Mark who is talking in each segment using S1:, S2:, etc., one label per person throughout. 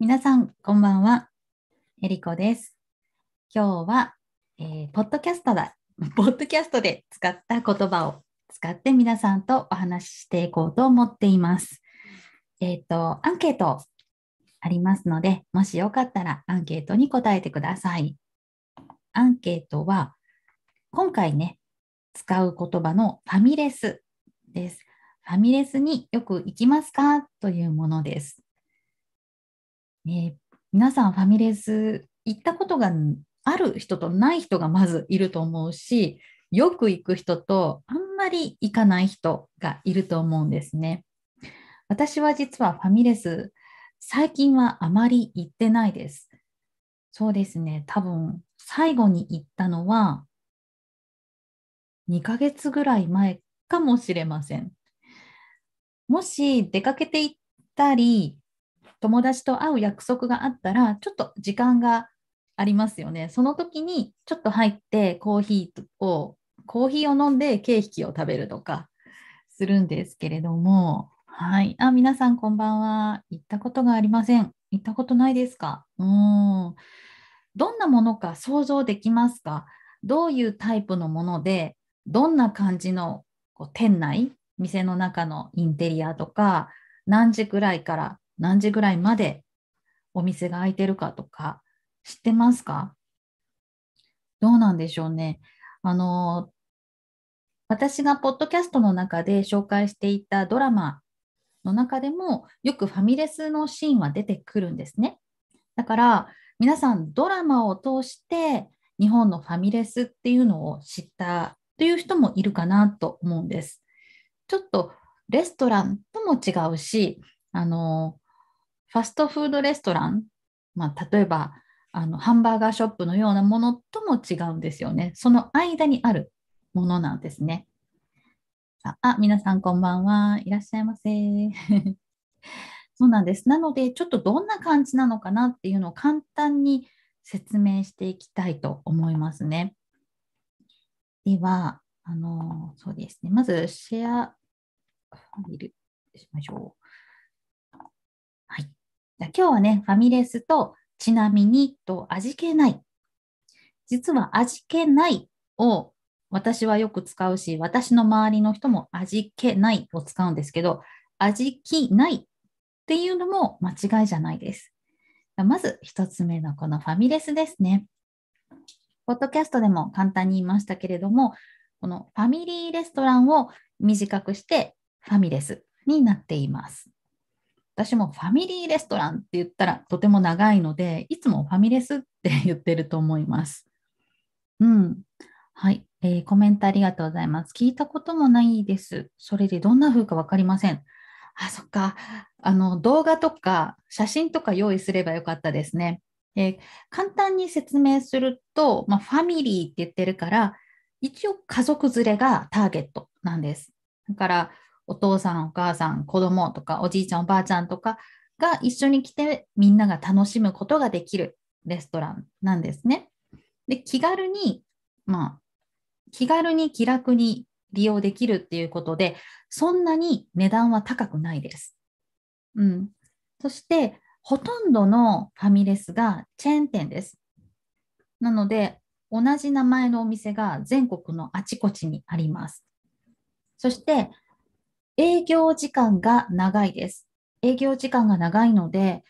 S1: 皆さん、こんばんは。えりこです。今日は、えー、ポッドキャストだ、ポッドキャストで使った言葉を使って皆さんとお話ししていこうと思っています。えっ、ー、と、アンケートありますので、もしよかったらアンケートに答えてください。アンケートは、今回ね、使う言葉のファミレスです。ファミレスによく行きますかというものです。ね、皆さんファミレス行ったことがある人とない人がまずいると思うしよく行く人とあんまり行かない人がいると思うんですね。私は実はファミレス最近はあまり行ってないです。そうですね多分最後に行ったのは2ヶ月ぐらい前かもしれません。もし出かけて行ったり友達と会う約束があったら、ちょっと時間がありますよね。その時にちょっと入ってコーヒーを、コーヒーを飲んでケーキを食べるとかするんですけれども、はい。あ、皆さんこんばんは。行ったことがありません。行ったことないですかうん。どんなものか想像できますかどういうタイプのもので、どんな感じのこう店内、店の中のインテリアとか、何時くらいから何時ぐらいまでお店が開いてるかとか知ってますかどうなんでしょうね。あの、私がポッドキャストの中で紹介していたドラマの中でもよくファミレスのシーンは出てくるんですね。だから皆さんドラマを通して日本のファミレスっていうのを知ったという人もいるかなと思うんです。ちょっとレストランとも違うし、あのファストフードレストラン、まあ、例えばあのハンバーガーショップのようなものとも違うんですよね。その間にあるものなんですね。あ、あ皆さんこんばんは。いらっしゃいませ。そうなんです。なので、ちょっとどんな感じなのかなっていうのを簡単に説明していきたいと思いますね。では、あの、そうですね。まず、シェアファイルしましょう。今日はね、ファミレスとちなみにと味気ない。実は味気ないを私はよく使うし、私の周りの人も味気ないを使うんですけど、味気ないっていうのも間違いじゃないです。まず一つ目のこのファミレスですね。ポッドキャストでも簡単に言いましたけれども、このファミリーレストランを短くしてファミレスになっています。私もファミリーレストランって言ったらとても長いので、いつもファミレスって言ってると思います。うん。はい、えー、コメントありがとうございます。聞いたこともないです。それでどんな風か分かりません。あ、そっか。あの、動画とか写真とか用意すればよかったですね。えー、簡単に説明すると、まあ、ファミリーって言ってるから、一応家族連れがターゲットなんです。だから、お父さんお母さん子供とかおじいちゃんおばあちゃんとかが一緒に来てみんなが楽しむことができるレストランなんですね。で気軽にまあ気軽に気楽に利用できるっていうことでそんなに値段は高くないです。うん、そしてほとんどのファミレスがチェーン店です。なので同じ名前のお店が全国のあちこちにあります。そして営業時間が長いです。営業時間が長いので、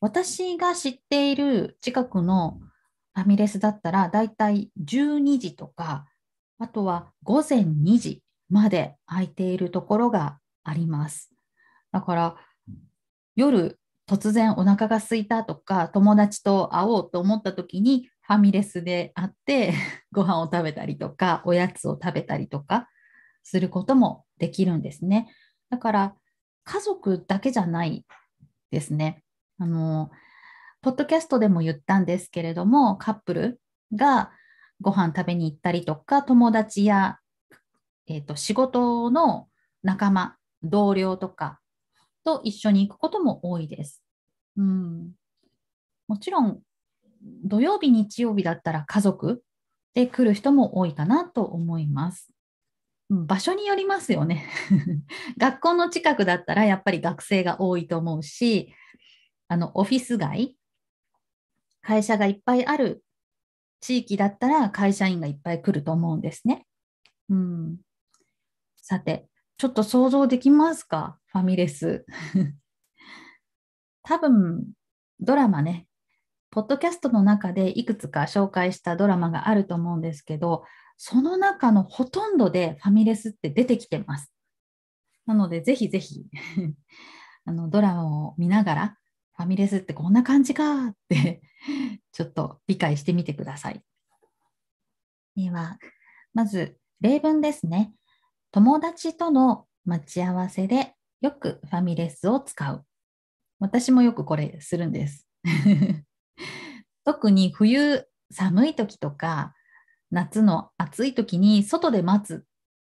S1: 私が知っている近くのファミレスだったら、だいたい12時とか、あとは午前2時まで空いているところがあります。だから、夜突然お腹が空いたとか、友達と会おうと思った時に、ファミレスで会って、ご飯を食べたりとか、おやつを食べたりとかすることもできるんですね。だから家族だけじゃないですね。あのポッドキャストでも言ったんですけれどもカップルがご飯食べに行ったりとか友達や、えーと、と仕事の仲間同僚とかと一緒に行くことも多いです。うん、もちろん土曜日日曜日だったら家族で来る人も多いかなと思います。場所によりますよね。学校の近くだったらやっぱり学生が多いと思うし、あのオフィス街、会社がいっぱいある地域だったら会社員がいっぱい来ると思うんですね。うん、さて、ちょっと想像できますかファミレス。多分、ドラマね、ポッドキャストの中でいくつか紹介したドラマがあると思うんですけど、その中のほとんどでファミレスって出てきてます。なので、ぜひぜひ あのドラマを見ながら、ファミレスってこんな感じかってちょっと理解してみてください。では、まず例文ですね。友達との待ち合わせでよくファミレスを使う。私もよくこれするんです。特に冬寒い時とか夏の暑い時に外で待つっ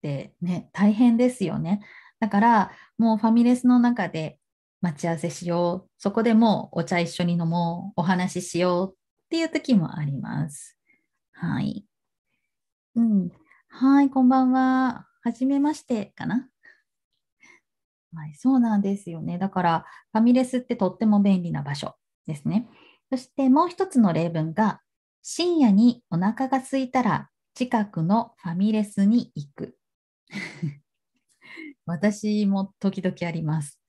S1: てね、大変ですよね。だから、もうファミレスの中で待ち合わせしよう、そこでもうお茶一緒に飲もう、お話ししようっていう時もあります。はい。うん。はい、こんばんは。はじめましてかな。はい、そうなんですよね。だから、ファミレスってとっても便利な場所ですね。そしてもう一つの例文が、深夜にお腹が空いたら近くのファミレスに行く。私も時々あります。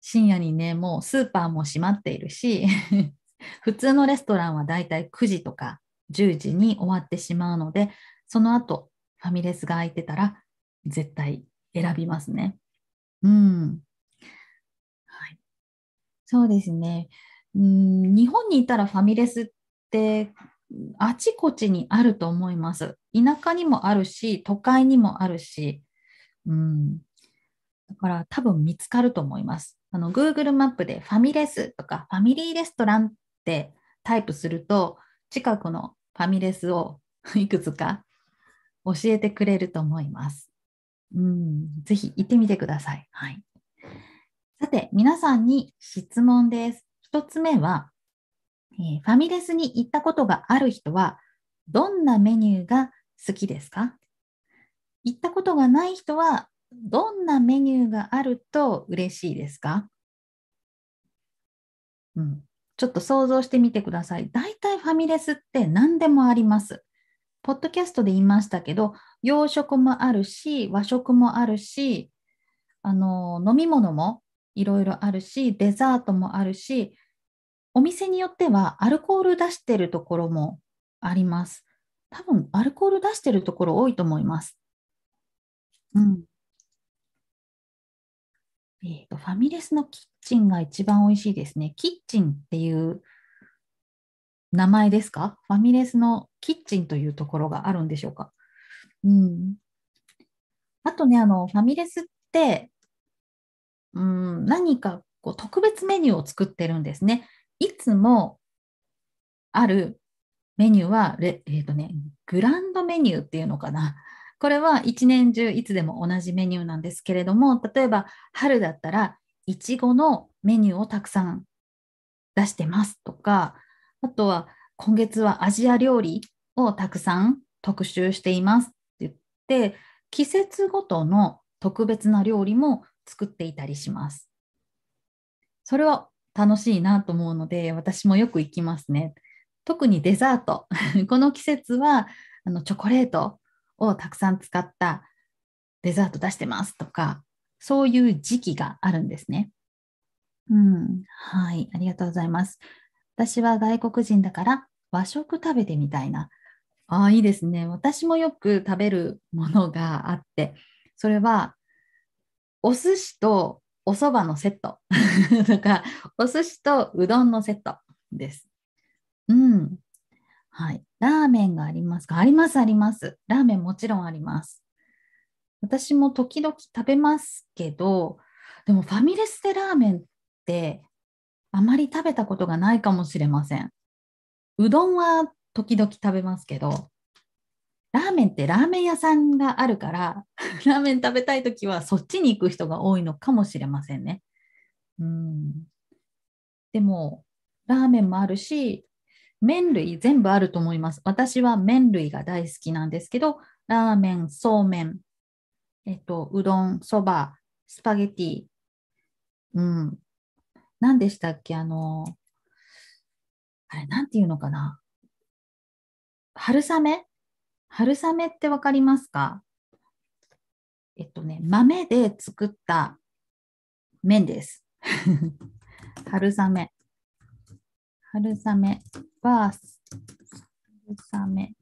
S1: 深夜にね、もうスーパーも閉まっているし、普通のレストランはだいたい9時とか10時に終わってしまうので、その後ファミレスが空いてたら絶対選びますね。うん。はい、そうですね。うん日本にいたらファミレスっってあちこちにあると思います。田舎にもあるし、都会にもあるし、うん。だから多分見つかると思います。あの、Google マップでファミレスとかファミリーレストランってタイプすると、近くのファミレスを いくつか教えてくれると思います。うん、ぜひ行ってみてください。はい。さて、皆さんに質問です。1つ目は、えー、ファミレスに行ったことがある人は、どんなメニューが好きですか行ったことがない人は、どんなメニューがあると嬉しいですか、うん、ちょっと想像してみてください。大体ファミレスって何でもあります。ポッドキャストで言いましたけど、洋食もあるし、和食もあるし、あの飲み物もいろいろあるし、デザートもあるし、お店によってはアルコール出してるところもあります。多分アルコール出してるところ多いと思います。うん。えっ、と、ファミレスのキッチンが一番美味しいですね。キッチンっていう名前ですかファミレスのキッチンというところがあるんでしょうか。うん。あとね、あの、ファミレスって、うん、何かこう特別メニューを作ってるんですね。いつもあるメニューはレ、えーとね、グランドメニューっていうのかな。これは一年中いつでも同じメニューなんですけれども、例えば春だったらいちごのメニューをたくさん出してますとか、あとは今月はアジア料理をたくさん特集していますって言って、季節ごとの特別な料理も作っていたりします。それは楽しいなと思うので私もよく行きますね。特にデザート この季節はあのチョコレートをたくさん使ったデザート出してますとかそういう時期があるんですね。うん、はい、ありがとうございます。私は外国人だから和食食べてみたいな。あいいですね。私もよく食べるものがあって、それはお寿司とお蕎麦のセット とか、お寿司とうどんのセットです。うん。はい。ラーメンがありますかあります、あります。ラーメンもちろんあります。私も時々食べますけど、でもファミレスでラーメンってあまり食べたことがないかもしれません。うどんは時々食べますけど、ラーメンってラーメン屋さんがあるから、ラーメン食べたいときはそっちに行く人が多いのかもしれませんね。うん。でも、ラーメンもあるし、麺類全部あると思います。私は麺類が大好きなんですけど、ラーメン、そうめん、えっと、うどん、そば、スパゲティ、うん。何でしたっけあの、あれ、なんていうのかな春雨春雨ってわかりますかえっとね、豆で作った麺です。春雨。春雨は、春雨、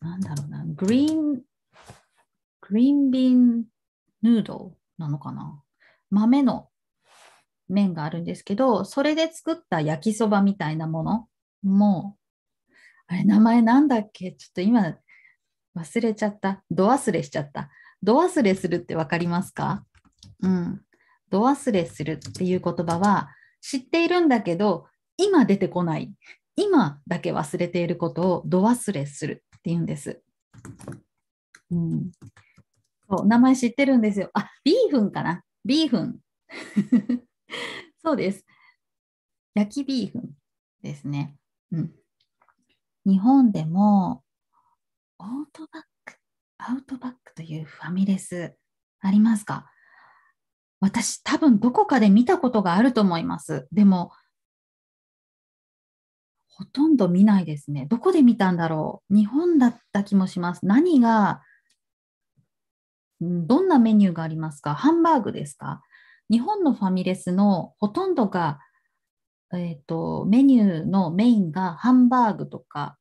S1: なんだろうな、グリーン、グリーンビンヌードルなのかな豆の麺があるんですけど、それで作った焼きそばみたいなものもう、あれ、名前なんだっけちょっと今、忘れちゃった。ど忘れしちゃった。ど忘れするって分かりますかうん。ど忘れするっていう言葉は知っているんだけど、今出てこない。今だけ忘れていることをど忘れするっていうんです。うん、そう名前知ってるんですよ。あ、ビーフンかな。ビーフン。そうです。焼きビーフンですね。うん、日本でもオートバック、アウトバックというファミレスありますか私多分どこかで見たことがあると思います。でも、ほとんど見ないですね。どこで見たんだろう日本だった気もします。何が、どんなメニューがありますかハンバーグですか日本のファミレスのほとんどが、えーとメニューのメインがハンバーグとか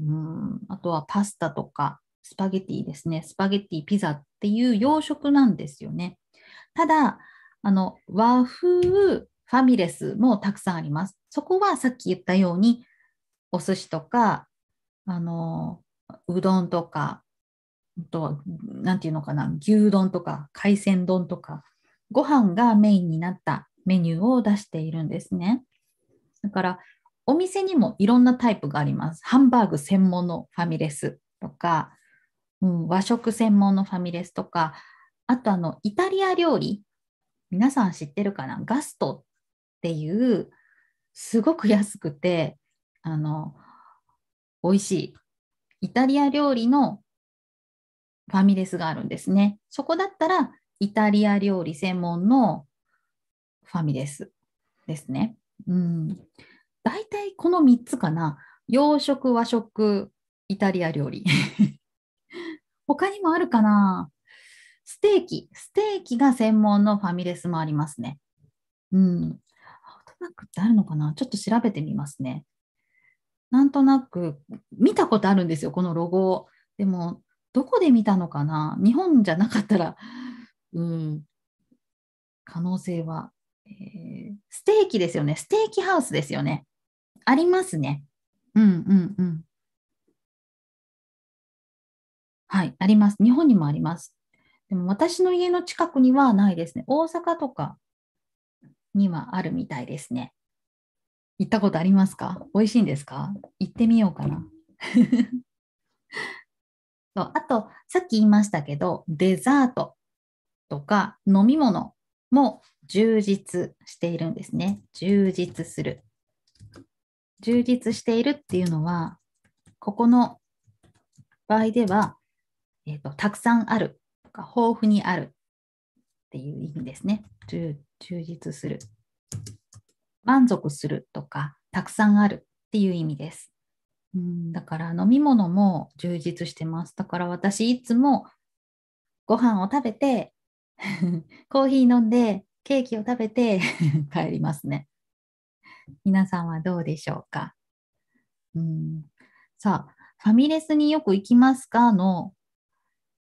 S1: うんあとはパスタとかスパゲティですね、スパゲティ、ピザっていう洋食なんですよね。ただ、あの和風ファミレスもたくさんあります。そこはさっき言ったように、お寿司とか、あのうどんとか、あとは、なていうのかな、牛丼とか、海鮮丼とか、ご飯がメインになったメニューを出しているんですね。だから、お店にもいろんなタイプがあります。ハンバーグ専門のファミレスとか、うん、和食専門のファミレスとか、あとあの、イタリア料理、皆さん知ってるかなガストっていう、すごく安くて、あの、美味しい、イタリア料理のファミレスがあるんですね。そこだったら、イタリア料理専門のファミレスですね。うん、大体この3つかな。洋食、和食、イタリア料理。他にもあるかな。ステーキ。ステーキが専門のファミレスもありますね。うん。なんかってあるのかなちょっと調べてみますね。なんとなく見たことあるんですよ、このロゴでも、どこで見たのかな日本じゃなかったら、うん、可能性は、えー、ステーキですよね。ステーキハウスですよね。ありますね。うんうんうん。はい、あります。日本にもあります。でも私の家の近くにはないですね。大阪とかにはあるみたいですね。行ったことありますか美味しいんですか行ってみようかな。そうあと、さっき言いましたけど、デザートとか飲み物も充実しているんですね。充実する。充実しているっていうのは、ここの場合では、えーと、とたくさんあるとか、豊富にあるっていう意味ですね。充実する。満足するとか、たくさんあるっていう意味です。うんだから飲み物も充実してます。だから私いつもご飯を食べて コーヒー飲んで、ケーキを食べて 帰りますね。皆さんはどうでしょうか、うん、さあ、ファミレスによく行きますかの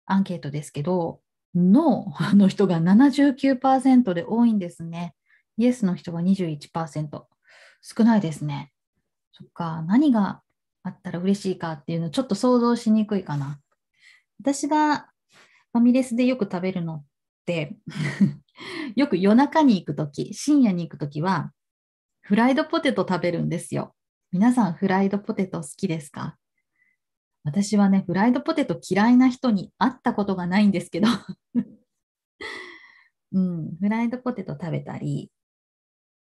S1: アンケートですけど、ノーの人が79%で多いんですね。イエスの人が21%。少ないですね。そっか、何があったら嬉しいかっていうのちょっと想像しにくいかな。私がファミレスでよく食べるのって よく夜中に行くとき、深夜に行くときは、フライドポテト食べるんですよ。皆さんフライドポテト好きですか私はね、フライドポテト嫌いな人に会ったことがないんですけど うん、フライドポテト食べたり、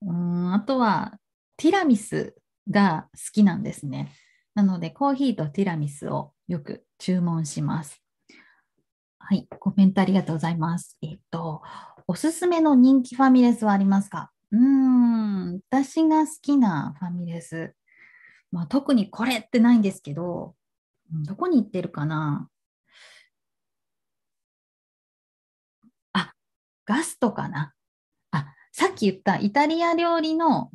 S1: うん、あとはティラミスが好きなんですね。なので、コーヒーとティラミスをよく注文します。はい、コメントありがとうございます。えっと、おすすめの人気ファミレスはありますかうん、私が好きなファミレス。まあ、特にこれってないんですけど、どこに行ってるかなあ、ガストかなあ、さっき言ったイタリア料理の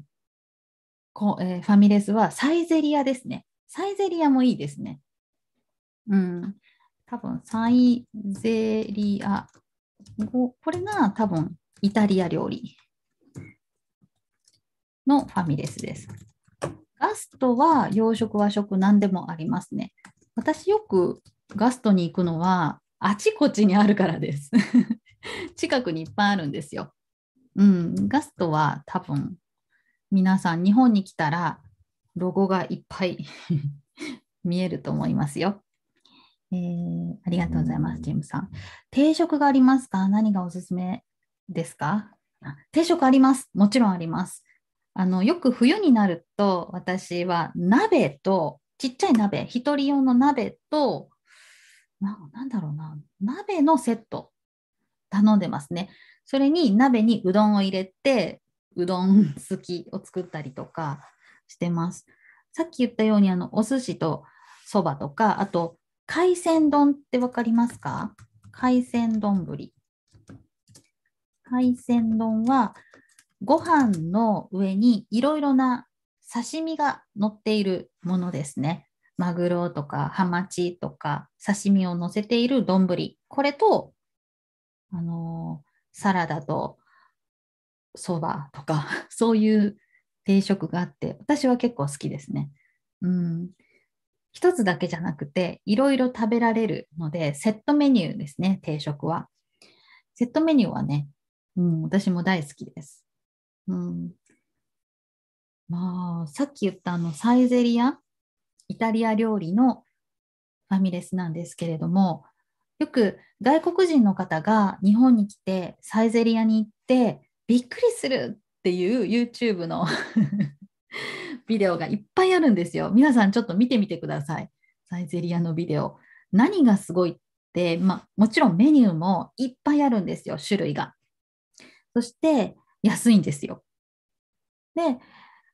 S1: こ、えー、ファミレスはサイゼリアですね。サイゼリアもいいですね。うん。多分サイゼリア。これが多分イタリア料理。のファミレスです。ガストは洋食和食何でもありますね。私よくガストに行くのはあちこちにあるからです。近くにいっぱいあるんですよ。うん、ガストは多分皆さん日本に来たらロゴがいっぱい 見えると思いますよ。えー、ありがとうございます、ジムさん。定食がありますか何がおすすめですか定食あります。もちろんあります。あのよく冬になると私は鍋とちっちゃい鍋一人用の鍋となんだろうな鍋のセット頼んでますね。それに鍋にうどんを入れてうどん好きを作ったりとかしてます。さっき言ったようにあのお寿司とそばとかあと海鮮丼って分かりますか海鮮丼海鮮丼はご飯の上にいろいろな刺身が乗っているものですね。マグロとかハマチとか刺身を乗せている丼。これと、あのー、サラダとそばとか、そういう定食があって、私は結構好きですね。うん。一つだけじゃなくて、いろいろ食べられるので、セットメニューですね、定食は。セットメニューはね、うん、私も大好きです。うん、まあさっき言ったあのサイゼリアイタリア料理のファミレスなんですけれどもよく外国人の方が日本に来てサイゼリアに行ってびっくりするっていう YouTube の ビデオがいっぱいあるんですよ。皆さんちょっと見てみてください。サイゼリアのビデオ。何がすごいって、まもちろんメニューもいっぱいあるんですよ、種類が。そして安いんですよ。で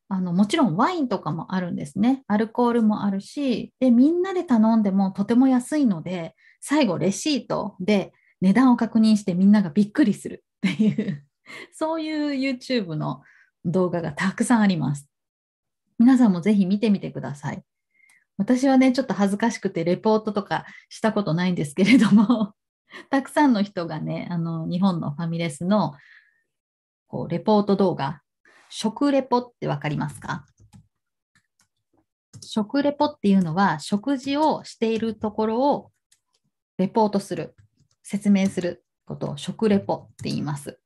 S1: あのもちろんワインとかもあるんですね。アルコールもあるしでみんなで頼んでもとても安いので最後レシートで値段を確認してみんながびっくりするっていう そういう YouTube の動画がたくさんあります。皆さんもぜひ見てみてください。私はね、ちょっと恥ずかしくてレポートとかしたことないんですけれどもたくさんの人がね、あの日本のファミレスのこうレポート動画、食レポってわかりますか食レポっていうのは、食事をしているところをレポートする、説明することを食レポって言います。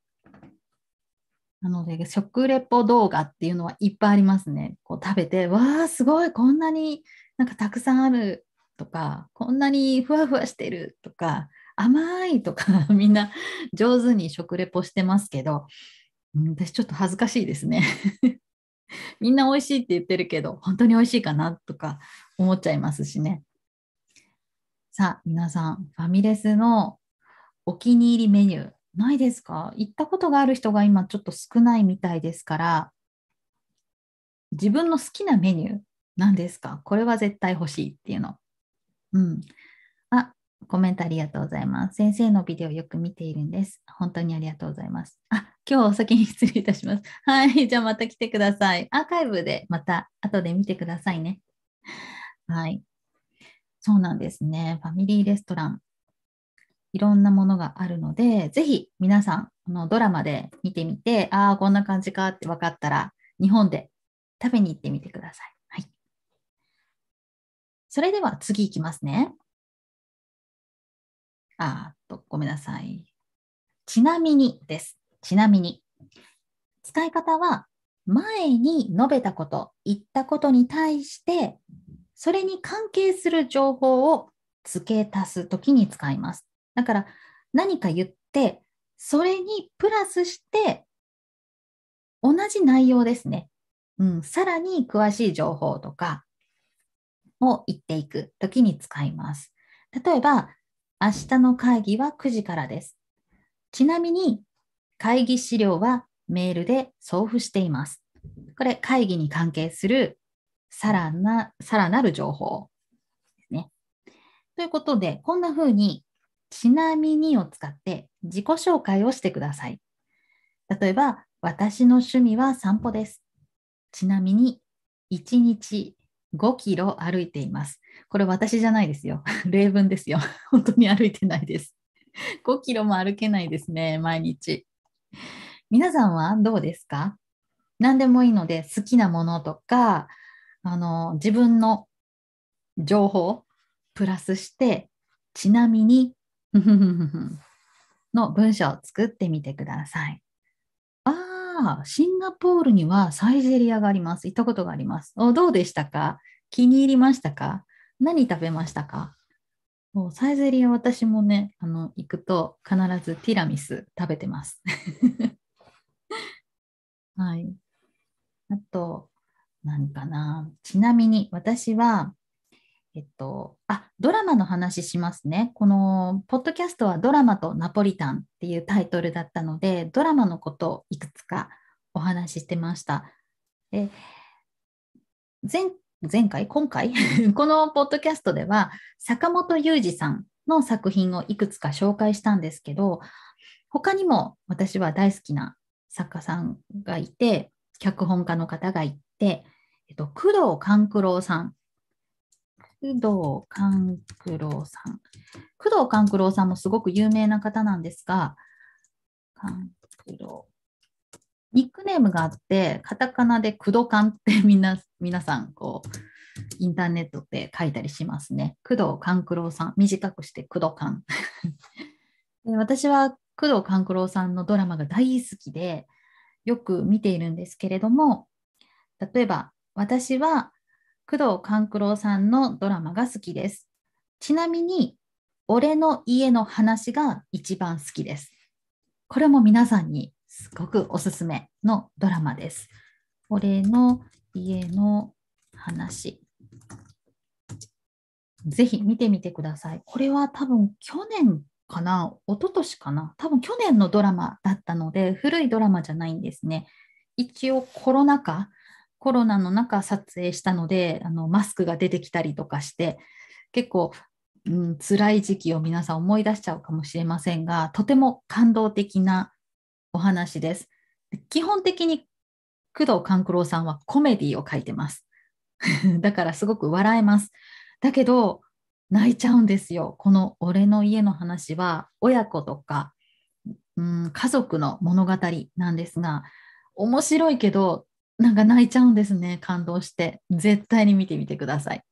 S1: なので、食レポ動画っていうのはいっぱいありますね。こう食べて、わー、すごい、こんなになんかたくさんあるとか、こんなにふわふわしてるとか、甘いとか、みんな上手に食レポしてますけど、うん、私ちょっと恥ずかしいですね。みんな美味しいって言ってるけど、本当に美味しいかなとか思っちゃいますしね。さあ、皆さん、ファミレスのお気に入りメニュー、ないですか行ったことがある人が今ちょっと少ないみたいですから、自分の好きなメニュー、何ですかこれは絶対欲しいっていうの。うん。コメントありがとうございます。先生のビデオよく見ているんです。本当にありがとうございます。あ、今日お先に失礼いたします。はい、じゃあまた来てください。アーカイブでまた後で見てくださいね。はい。そうなんですね。ファミリーレストラン。いろんなものがあるので、ぜひ皆さん、このドラマで見てみて、ああ、こんな感じかって分かったら、日本で食べに行ってみてください。はい。それでは次行きますね。あと、ごめんなさい。ちなみにです。ちなみに。使い方は、前に述べたこと、言ったことに対して、それに関係する情報を付け足すときに使います。だから、何か言って、それにプラスして、同じ内容ですね。うん、さらに詳しい情報とかを言っていくときに使います。例えば、明日の会議は9時からです。ちなみに、会議資料はメールで送付しています。これ、会議に関係するさらな、さらなる情報ですね。ということで、こんな風に、ちなみにを使って自己紹介をしてください。例えば、私の趣味は散歩です。ちなみに、1日5キロ歩いています。これ私じゃないですよ。例文ですよ。本当に歩いてないです。5キロも歩けないですね、毎日。皆さんはどうですか何でもいいので好きなものとかあの自分の情報プラスしてちなみにの文章を作ってみてください。シンガポールにはサイゼリアがあります。行ったことがあります。おどうでしたか気に入りましたか何食べましたかもうサイゼリア私もね、あの、行くと必ずティラミス食べてます。はい。あと、何かな。ちなみに私は、えっと、あドラマの話しますね。このポッドキャストはドラマとナポリタンっていうタイトルだったので、ドラマのことをいくつかお話ししてました。え前前回、今回、このポッドキャストでは、坂本雄二さんの作品をいくつか紹介したんですけど、他にも私は大好きな作家さんがいて、脚本家の方がいて、えっと、工藤官九郎さん工藤勘九郎さん。工藤勘九郎さんもすごく有名な方なんですが、勘九郎。ニックネームがあって、カタカナで工藤勘ってみんな、皆さん、こう、インターネットで書いたりしますね。工藤勘九郎さん。短くして工藤勘 私は工藤勘九郎さんのドラマが大好きで、よく見ているんですけれども、例えば、私は工藤官九郎さんのドラマが好きです。ちなみに、俺の家の話が一番好きです。これも皆さんにすごくおすすめのドラマです。俺の家の話。ぜひ見てみてください。これは多分去年かな、一昨年かな、多分去年のドラマだったので、古いドラマじゃないんですね。一応コロナ禍コロナの中撮影したのであのマスクが出てきたりとかして結構、うん、辛い時期を皆さん思い出しちゃうかもしれませんがとても感動的なお話です。基本的に工藤勘九郎さんはコメディを書いてます。だからすごく笑えます。だけど泣いちゃうんですよ。この「俺の家の話」は親子とか、うん、家族の物語なんですが面白いけどなんか泣いちゃうんですね。感動して。絶対に見てみてください。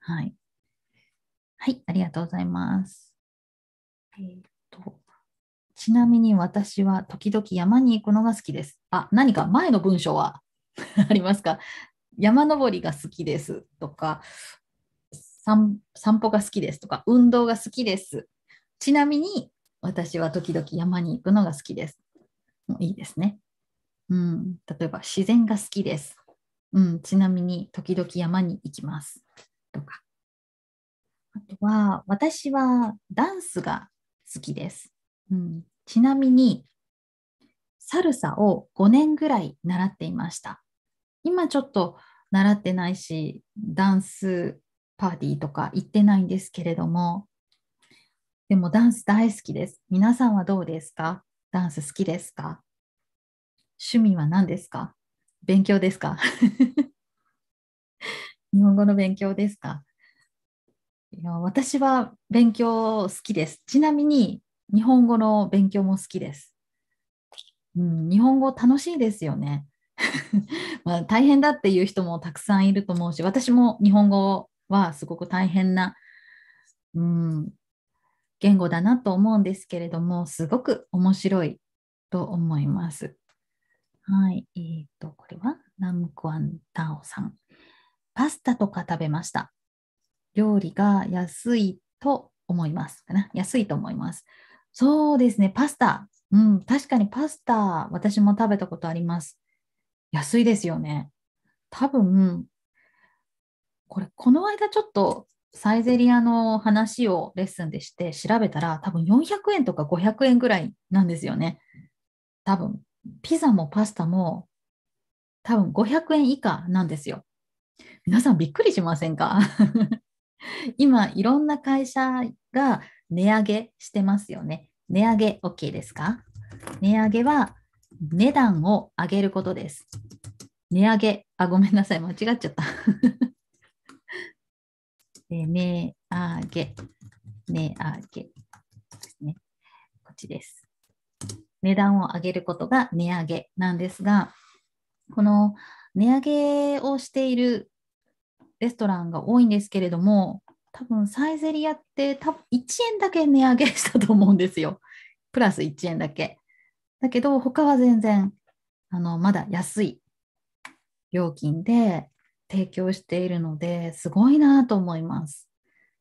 S1: はい。はい、ありがとうございます。えー、っと、ちなみに私は時々山に行くのが好きです。あ、何か前の文章は ありますか山登りが好きですとか散、散歩が好きですとか、運動が好きです。ちなみに私は時々山に行くのが好きです。もういいですね。うん、例えば自然が好きです、うん、ちなみに時々山に行きますとかあとは私はダンスが好きです、うん、ちなみにサルサを5年ぐらい習っていました今ちょっと習ってないしダンスパーティーとか行ってないんですけれどもでもダンス大好きです皆さんはどうですかダンス好きですか趣味は何ですか勉強ですか 日本語の勉強ですかいや私は勉強好きです。ちなみに日本語の勉強も好きです。うん、日本語楽しいですよね。まあ大変だっていう人もたくさんいると思うし、私も日本語はすごく大変な、うん、言語だなと思うんですけれども、すごく面白いと思います。はい。えー、っ、と、これはナムクアンタオさん。パスタとか食べました。料理が安いと思います。かな安いと思います。そうですね、パスタ。うん、確かにパスタ、私も食べたことあります。安いですよね。多分、これ、この間ちょっとサイゼリアの話をレッスンでして調べたら、多分400円とか500円ぐらいなんですよね。多分、ピザもパスタも多分500円以下なんですよ。皆さんびっくりしませんか 今いろんな会社が値上げしてますよね。値上げ OK ですか値上げは値段を上げることです。値上げ、あ、ごめんなさい、間違っちゃった。値上げ、値上げ、ね。こっちです。値段を上げることが値上げなんですが、この値上げをしているレストランが多いんですけれども、多分サイゼリアって多分1円だけ値上げしたと思うんですよ。プラス1円だけ。だけど、他は全然あのまだ安い料金で提供しているのですごいなと思います。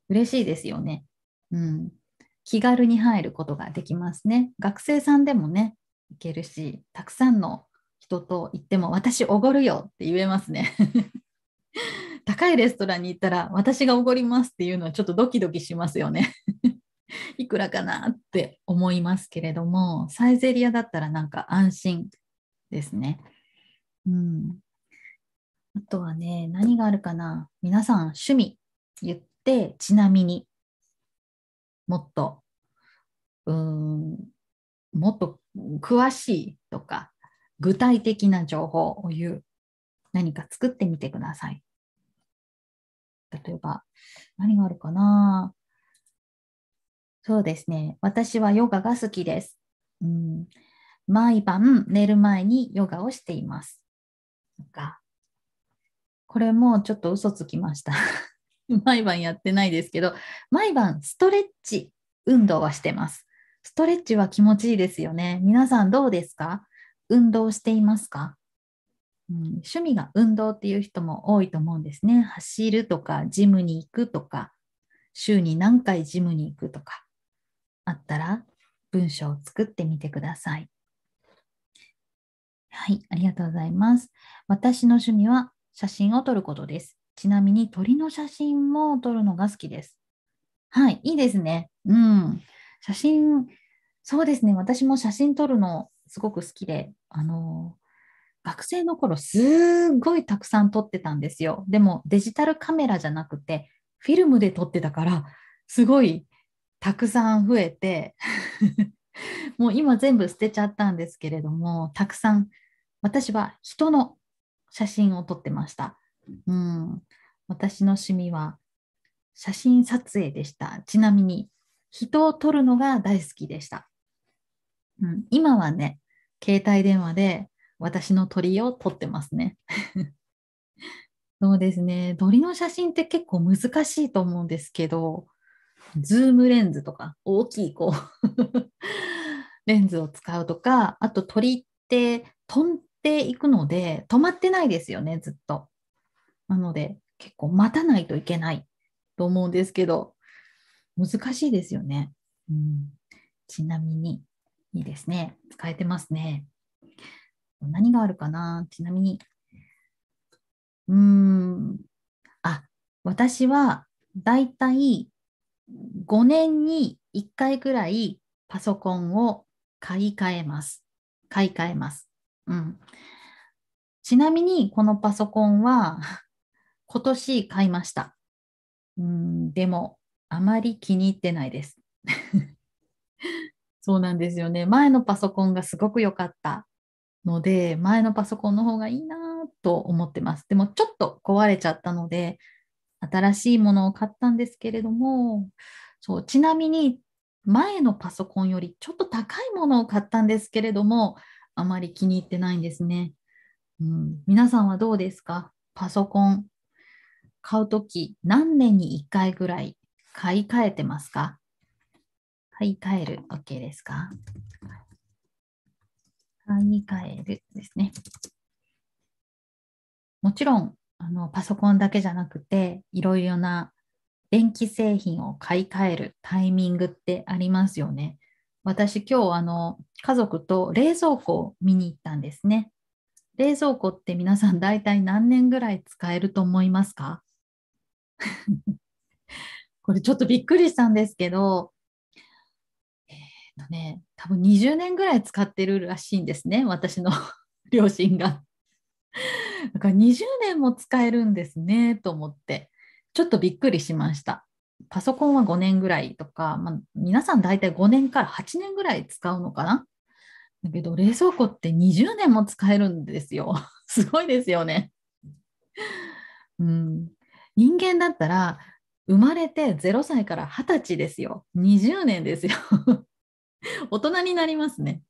S1: 嬉しいですよね。うん、気軽に入ることができますね。学生さんでもね、行けるし、たくさんの人と行っても、私おごるよって言えますね。高いレストランに行ったら、私がおごりますっていうのはちょっとドキドキしますよね。いくらかなって思いますけれども、サイゼリアだったらなんか安心ですね。うん、あとはね、何があるかな皆さん趣味言って、ちなみにもっとうんもっと詳しいとか具体的な情報を言う何か作ってみてください。例えば何があるかなそうですね私はヨガが好きです。うん毎晩寝る前にヨガをしています。これもちょっと嘘つきました 毎晩やってないですけど、毎晩ストレッチ運動はしてます。ストレッチは気持ちいいですよね。皆さんどうですか運動していますか、うん、趣味が運動っていう人も多いと思うんですね。走るとか、ジムに行くとか、週に何回ジムに行くとか、あったら文章を作ってみてください。はい、ありがとうございます。私の趣味は写真を撮ることです。ちなみに鳥の写真も撮るのが好きです。はい、いいですね。うん。写真、そうですね。私も写真撮るのすごく好きで、あの、学生の頃すごいたくさん撮ってたんですよ。でもデジタルカメラじゃなくて、フィルムで撮ってたから、すごいたくさん増えて もう今全部捨てちゃったんですけれども、たくさん私は人の写真を撮ってました。うん、私の趣味は写真撮影でした。ちなみに、人を撮るのが大好きでした。うん、今はね、携帯電話で私の鳥を撮ってますね。そうですね、鳥の写真って結構難しいと思うんですけど、ズームレンズとか大きいこう レンズを使うとか、あと鳥って飛んでいくので止まってないですよね、ずっと。なので、結構待たないといけないと思うんですけど、難しいですよね。うん、ちなみに、いいですね。使えてますね。何があるかなちなみに。うーん。あ、私はだいたい5年に1回くらいパソコンを買い替えます。買い替えます。うん。ちなみに、このパソコンは今年買いました。うん、でも、あまり気に入ってないです。そうなんですよね。前のパソコンがすごく良かったので、前のパソコンの方がいいなと思ってます。でも、ちょっと壊れちゃったので、新しいものを買ったんですけれども、そうちなみに、前のパソコンよりちょっと高いものを買ったんですけれども、あまり気に入ってないんですね。うん、皆さんはどうですかパソコン買うとき、何年に1回ぐらい買い替えてますか買い替える、OK ですか買い替えるですね。もちろん、あのパソコンだけじゃなくて、いろいろな電気製品を買い替えるタイミングってありますよね。私今日あの家族と冷蔵庫を見に行ったんですね。冷蔵庫って皆さん大体何年ぐらい使えると思いますか これちょっとびっくりしたんですけど、えっ、とね、多分20年ぐらい使ってるらしいんですね、私の 両親が。だから20年も使えるんですね、と思って、ちょっとびっくりしました。パソコンは5年ぐらいとか、まあ、皆さん大体5年から8年ぐらい使うのかなだけど冷蔵庫って20年も使えるんですよ。すごいですよね。うん、人間だったら生まれて0歳から20歳ですよ20年ですよ 大人になりますね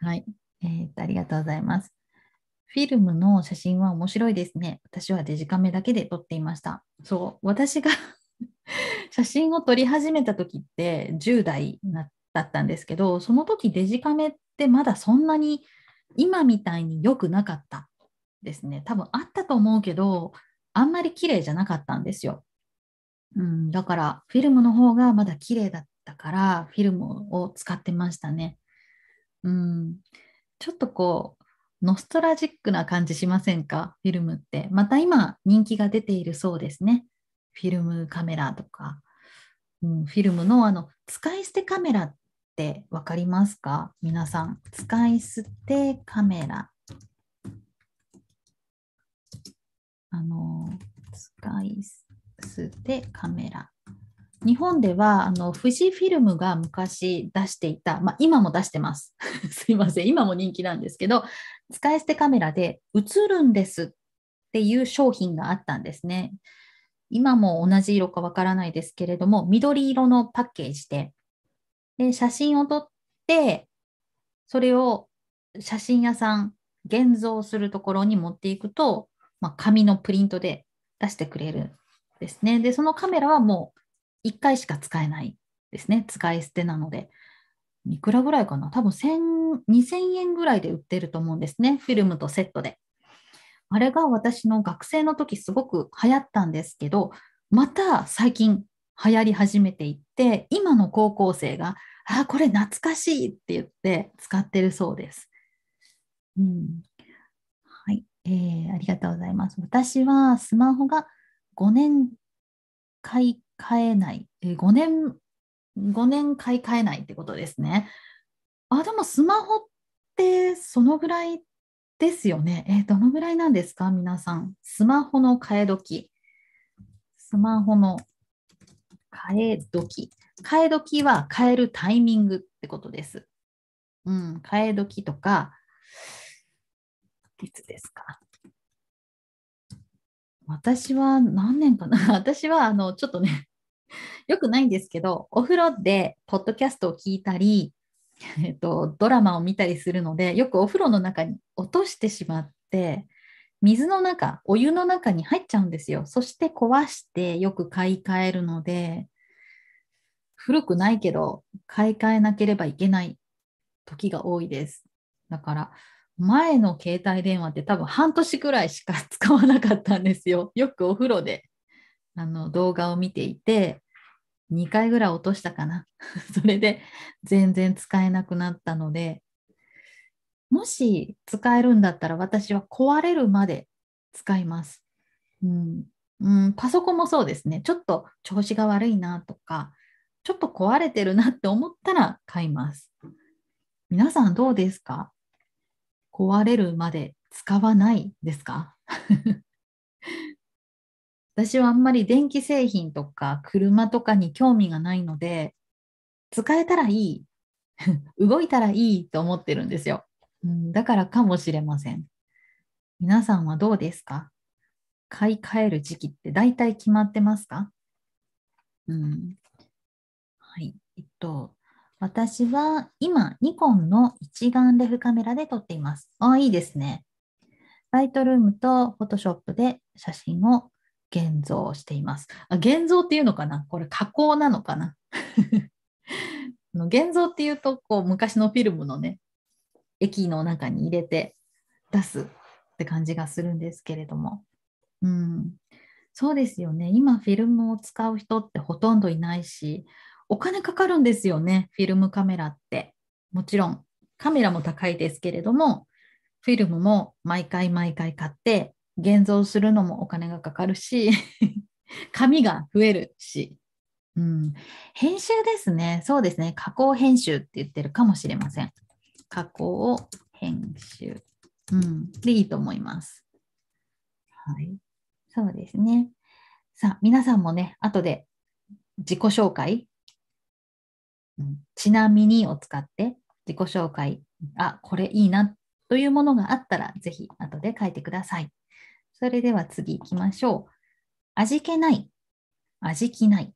S1: はい、えー、っとありがとうございますフィルムの写真は面白いですね私はデジカメだけで撮っていましたそう私が 写真を撮り始めた時って10代だったんですけどその時デジカメってまだそんなに今みたいに良くなかったですね多分あったと思うけどあんまり綺麗じゃなかったんですよ。うん、だからフィルムの方がまだ綺麗だったからフィルムを使ってましたね。うん、ちょっとこうノストラジックな感じしませんかフィルムって。また今人気が出ているそうですね。フィルムカメラとか、うん、フィルムのあの使い捨てカメラって分かりますか皆さん。使い捨てカメラあの使い捨てカメラ日本ではあの富士フィルムが昔出していた、まあ、今も出してます すいません今も人気なんですけど使い捨てカメラで映るんですっていう商品があったんですね今も同じ色かわからないですけれども緑色のパッケージでで写真を撮ってそれを写真屋さん現像するところに持っていくとまあ、紙のプリントで出してくれるんですね。で、そのカメラはもう1回しか使えないですね。使い捨てなので。いくらぐらいかな多分2000円ぐらいで売ってると思うんですね。フィルムとセットで。あれが私の学生の時すごく流行ったんですけど、また最近流行り始めていって、今の高校生が、あ、これ懐かしいって言って使ってるそうです。うん、えー、ありがとうございます。私はスマホが5年買い替えない、えー、5年、5年買い替えないってことですね。あ、でもスマホってそのぐらいですよね。えー、どのぐらいなんですか、皆さん。スマホの替え時。スマホの替え時。替え時は変えるタイミングってことです。うん、替え時とか、いつですか私は何年かな 私はあのちょっとねよ くないんですけどお風呂でポッドキャストを聞いたり、えっと、ドラマを見たりするのでよくお風呂の中に落としてしまって水の中お湯の中に入っちゃうんですよそして壊してよく買い替えるので古くないけど買い替えなければいけない時が多いですだから前の携帯電話って多分半年くらいしか使わなかったんですよ。よくお風呂であの動画を見ていて、2回ぐらい落としたかな。それで全然使えなくなったので、もし使えるんだったら私は壊れるまで使います。うん、うん、パソコンもそうですね。ちょっと調子が悪いなとか、ちょっと壊れてるなって思ったら買います。皆さんどうですか壊れるまで使わないですか 私はあんまり電気製品とか車とかに興味がないので、使えたらいい、動いたらいいと思ってるんですよ。うん、だからかもしれません。皆さんはどうですか買い替える時期って大体決まってますかうん。はい。えっと、私は今、ニコンの一眼レフカメラで撮っています。ああ、いいですね。ライトルームとフォトショップで写真を現像しています。あ現像っていうのかなこれ加工なのかな 現像っていうとこう昔のフィルムのね液の中に入れて出すって感じがするんですけれども、うん、そうですよね今フィルムを使う人ってほとんどいないしお金かかるんですよね、フィルムカメラって。もちろん、カメラも高いですけれども、フィルムも毎回毎回買って、現像するのもお金がかかるし、紙が増えるし、うん、編集ですね。そうですね。加工編集って言ってるかもしれません。加工を編集。うん、でいいと思います。はい。そうですね。さあ、皆さんもね、後で自己紹介うん、ちなみにを使って自己紹介、あ、これいいなというものがあったら、ぜひ後で書いてください。それでは次行きましょう。味気ない、味気ない。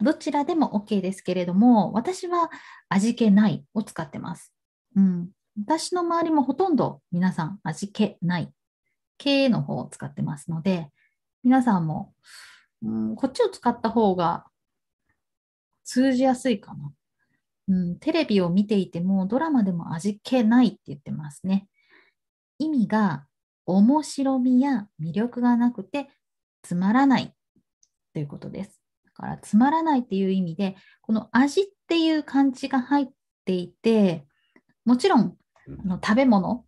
S1: どちらでも OK ですけれども、私は味気ないを使ってます。うん、私の周りもほとんど皆さん味気ない、系の方を使ってますので、皆さんも、うん、こっちを使った方が通じやすいかなうん、テレビを見ていてもドラマでも味気ないって言ってますね。意味が面白みや魅力がなくてつまらないということです。だからつまらないっていう意味でこの味っていう漢字が入っていてもちろんあの食べ物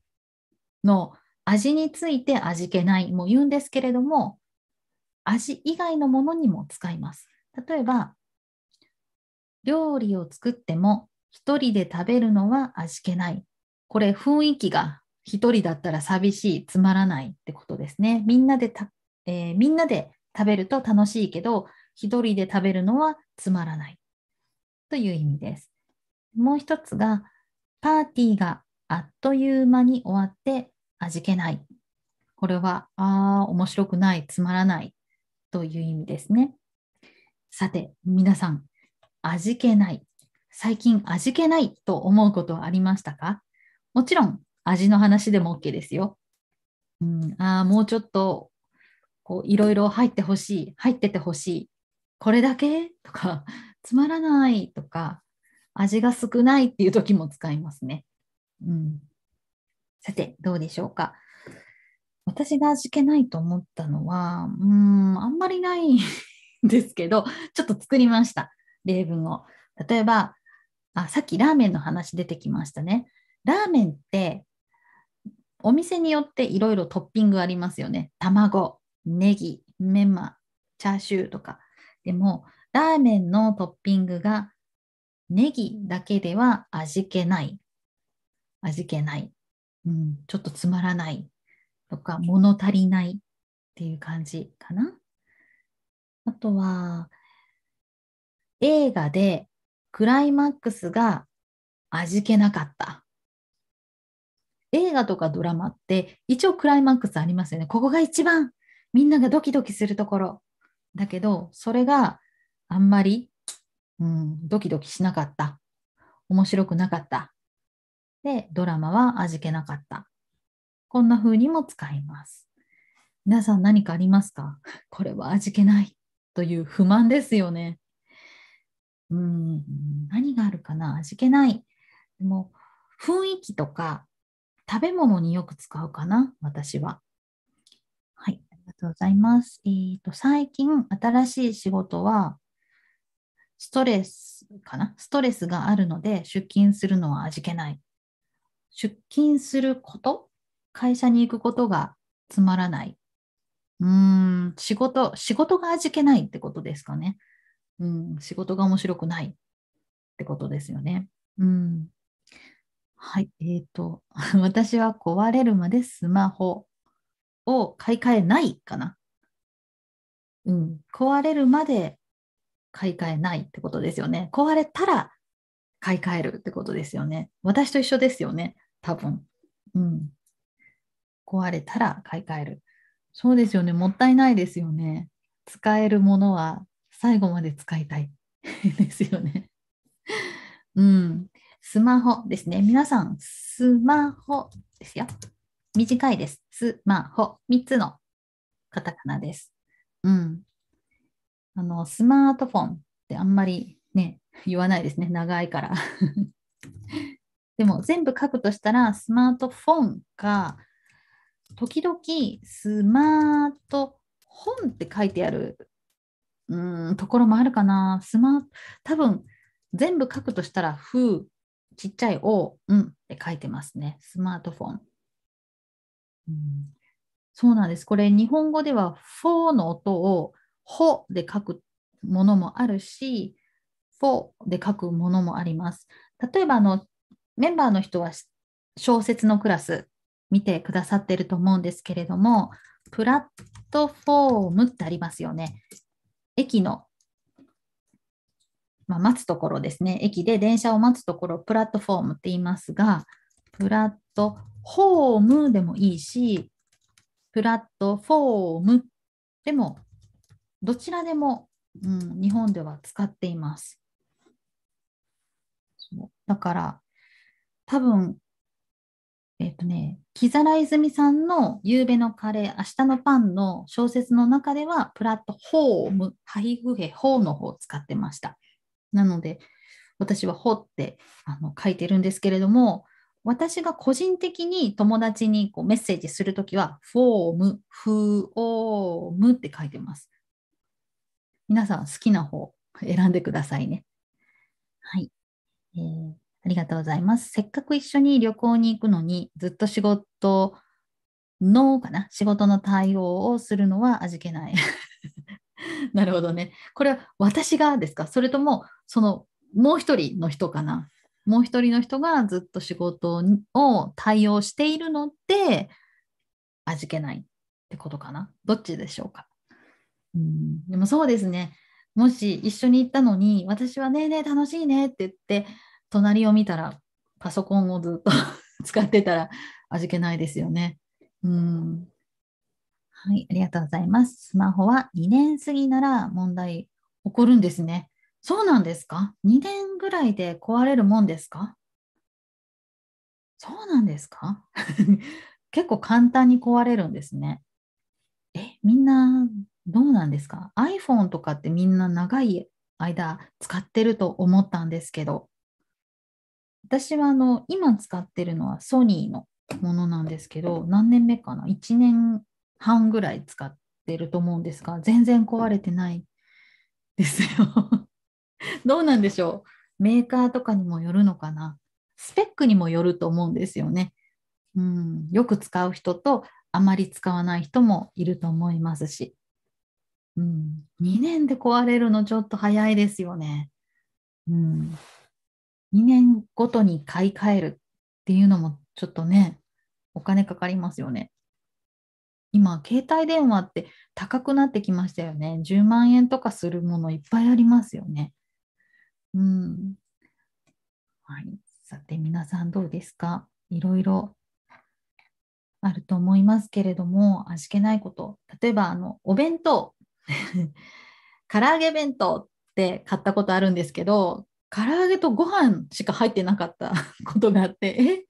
S1: の味について味気ないも言うんですけれども味以外のものにも使います。例えば料理を作っても一人で食べるのは味気ない。これ雰囲気が一人だったら寂しい、つまらないってことですね。みんなでた、えー、みんなで食べると楽しいけど、一人で食べるのはつまらないという意味です。もう一つが、パーティーがあっという間に終わって味気ない。これは、ああ、面白くない、つまらないという意味ですね。さて、皆さん、味気ない。最近味気ないと思うことはありましたかもちろん味の話でも OK ですよ。うん、あもうちょっといろいろ入ってほしい、入っててほしい、これだけとか、つまらないとか、味が少ないっていう時も使いますね。うん、さて、どうでしょうか。私が味気ないと思ったのは、うん、あんまりないんですけど、ちょっと作りました。例文を。例えば、あさっきラーメンの話出てきましたね。ラーメンってお店によっていろいろトッピングありますよね。卵、ネギ、メンマ、チャーシューとか。でも、ラーメンのトッピングがネギだけでは味気ない。味気ない。うん、ちょっとつまらない。とか、物足りないっていう感じかな。あとは、映画でクライマックスが味気なかった。映画とかドラマって一応クライマックスありますよね。ここが一番みんながドキドキするところ。だけど、それがあんまり、うん、ドキドキしなかった。面白くなかった。で、ドラマは味気なかった。こんな風にも使います。皆さん何かありますか これは味気ないという不満ですよね。うん、何があるかな味気ない。でも、雰囲気とか食べ物によく使うかな私は。はい、ありがとうございます。えーと最近、新しい仕事は、ストレスかなストレスがあるので出勤するのは味気ない。出勤すること会社に行くことがつまらない。うーん、仕事、仕事が味気ないってことですかね。うん、仕事が面白くないってことですよね。うん、はい、えっ、ー、と、私は壊れるまでスマホを買い替えないかな。うん、壊れるまで買い替えないってことですよね。壊れたら買い替えるってことですよね。私と一緒ですよね、多分。うん。壊れたら買い替える。そうですよね、もったいないですよね。使えるものは最後まで使いたい ですよね。うん。スマホですね。皆さん、スマホですよ。短いです。スマホ。3つのカタカナです。うん。あの、スマートフォンってあんまりね、言わないですね。長いから。でも、全部書くとしたら、スマートフォンか、時々、スマートフォンって書いてあるうんところもあるかな。スマ多分全部書くとしたら、ふう、ちっちゃいおうんって書いてますね。スマートフォン。うん、そうなんです。これ、日本語では、フォーの音を、ほで書くものもあるし、フォで書くものもあります。例えばあの、メンバーの人は小説のクラス見てくださってると思うんですけれども、プラットフォームってありますよね。駅の、まあ、待つところですね、駅で電車を待つところ、プラットフォームって言いますが、プラットホームでもいいし、プラットフォームでも、どちらでも、うん、日本では使っています。だから、多分えっ、とね、木皿泉さんの「夕べのカレー明日のパン」の小説の中ではプラットフォームハイフヘホーの方を使ってましたなので私は「ほ」ってあの書いてるんですけれども私が個人的に友達にこうメッセージするときは、フォーム、フォームって書いてます。皆さん好きな方選んでくださいね。はい。えー、ありがとうございます。せっかく一緒に旅行に行くのに、ずっと仕事のかな、仕事の対応をするのは味気ない。なるほどね。これは私がですかそれとも、その、もう一人の人かなもう一人の人がずっと仕事を対応しているので、味気ないってことかなどっちでしょうかうん、でもそうですね。もし一緒に行ったのに、私はねえねえ楽しいねって言って、隣を見たら、パソコンをずっと 使ってたら味気ないですよね。うん。はい、ありがとうございます。スマホは2年過ぎなら問題起こるんですね。そうなんですか ?2 年ぐらいで壊れるもんですかそうなんですか 結構簡単に壊れるんですね。え、みんなどうなんですか ?iPhone とかってみんな長い間使ってると思ったんですけど、私はあの今使ってるのはソニーのものなんですけど何年目かな1年半ぐらい使ってると思うんですが全然壊れてないですよ どうなんでしょうメーカーとかにもよるのかなスペックにもよると思うんですよね。うん、よく使う人とあまり使わない人もいると思いますし、うん、2年で壊れるのちょっと早いですよね。うん2年ごとに買い替えるっていうのもちょっとね、お金かかりますよね。今、携帯電話って高くなってきましたよね。10万円とかするものいっぱいありますよね。うん。はい。さて、皆さんどうですかいろいろあると思いますけれども、味気ないこと。例えば、あの、お弁当。唐揚げ弁当って買ったことあるんですけど、唐揚げとご飯しか入ってなかった ことがあってえ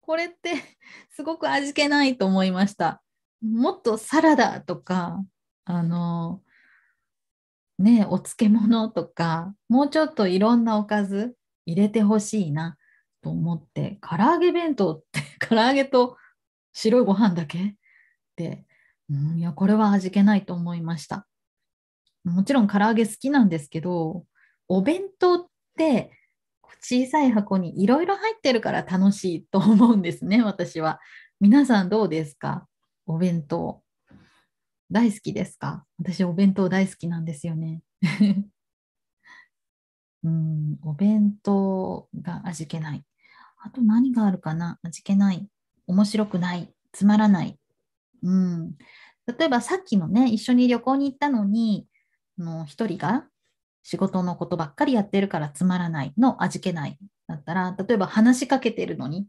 S1: これって すごく味気ないと思いましたもっとサラダとかあのねお漬物とかもうちょっといろんなおかず入れてほしいなと思って唐揚げ弁当って 唐揚げと白いご飯だけって、うん、いやこれは味気ないと思いましたもちろん唐揚げ好きなんですけどお弁当っって小さい箱にいろいろ入ってるから楽しいと思うんですね 私は皆さんどうですかお弁当大好きですか私お弁当大好きなんですよね うんお弁当が味気ないあと何があるかな味気ない面白くないつまらないうん例えばさっきのね一緒に旅行に行ったのにの1人が仕事のことばっかりやってるからつまらないの味気ないだったら、例えば話しかけてるのに、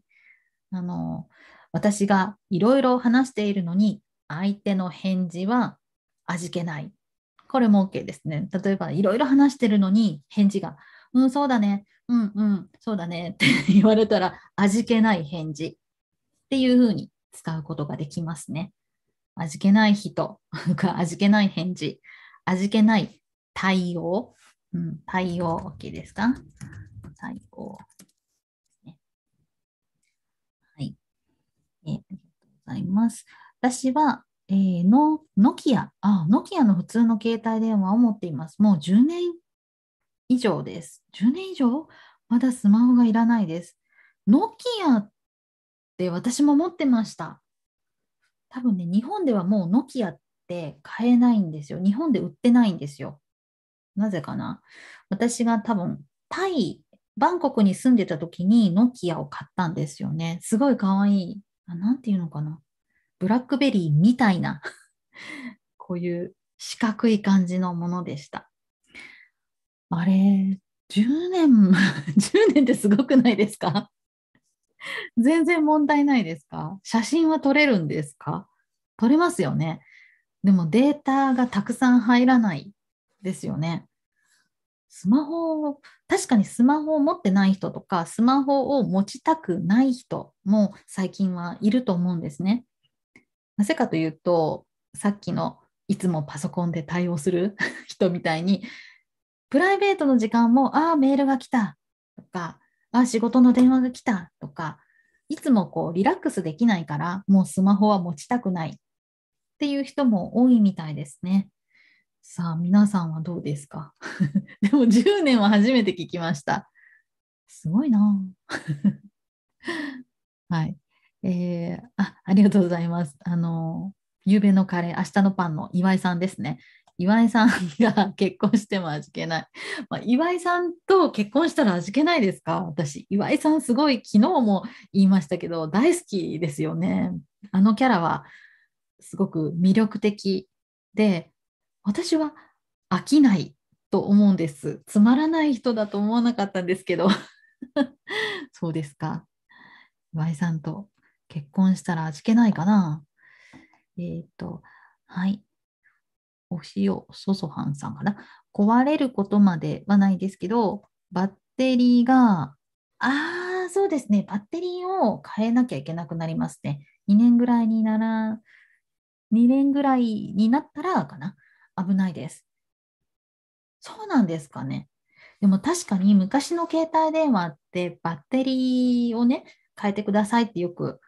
S1: あの、私がいろいろ話しているのに、相手の返事は味気ない。これも OK ですね。例えば、いろいろ話してるのに、返事が、うん、そうだね、うん、うん、そうだねって言われたら、味気ない返事っていうふうに使うことができますね。味気ない人が味気ない返事、味気ない対応うん、対応 OK ですか対応ですね。はい、えありがとうございます。私は、えー、のノキアあ、ノキアの普通の携帯電話を持っています。もう10年以上です。10年以上まだスマホがいらないです。ノキアって私も持ってました。多分ね、日本ではもうノキアって買えないんですよ。日本で売ってないんですよ。なぜかな私が多分、タイ、バンコクに住んでた時にノキアを買ったんですよね。すごい可愛い。あなんていうのかなブラックベリーみたいな こういう四角い感じのものでした。あれ、10年、10 年ってすごくないですか全然問題ないですか写真は撮れるんですか撮れますよね。でもデータがたくさん入らないですよね。スマホを、確かにスマホを持ってない人とか、スマホを持ちたくない人も最近はいると思うんですね。なぜかというと、さっきのいつもパソコンで対応する人みたいに、プライベートの時間も、ああ、メールが来たとか、ああ、仕事の電話が来たとか、いつもこうリラックスできないから、もうスマホは持ちたくないっていう人も多いみたいですね。さあ、皆さんはどうですか でも10年は初めて聞きました。すごいな はい。えー、あ、ありがとうございます。あの、ゆうべのカレー、明日のパンの岩井さんですね。岩井さんが結婚しても味気ない。まあ、岩井さんと結婚したら味気ないですか私、岩井さんすごい、昨日も言いましたけど、大好きですよね。あのキャラはすごく魅力的で、私は飽きないと思うんです。つまらない人だと思わなかったんですけど。そうですか。岩井さんと結婚したら味気ないかな。えっ、ー、と、はい。お塩、そそはんさんかな。壊れることまではないですけど、バッテリーが、ああ、そうですね。バッテリーを変えなきゃいけなくなりますね。2年ぐらいになら、2年ぐらいになったらかな。危ないです。そうなんですかね。でも確かに昔の携帯電話ってバッテリーをね、変えてくださいってよく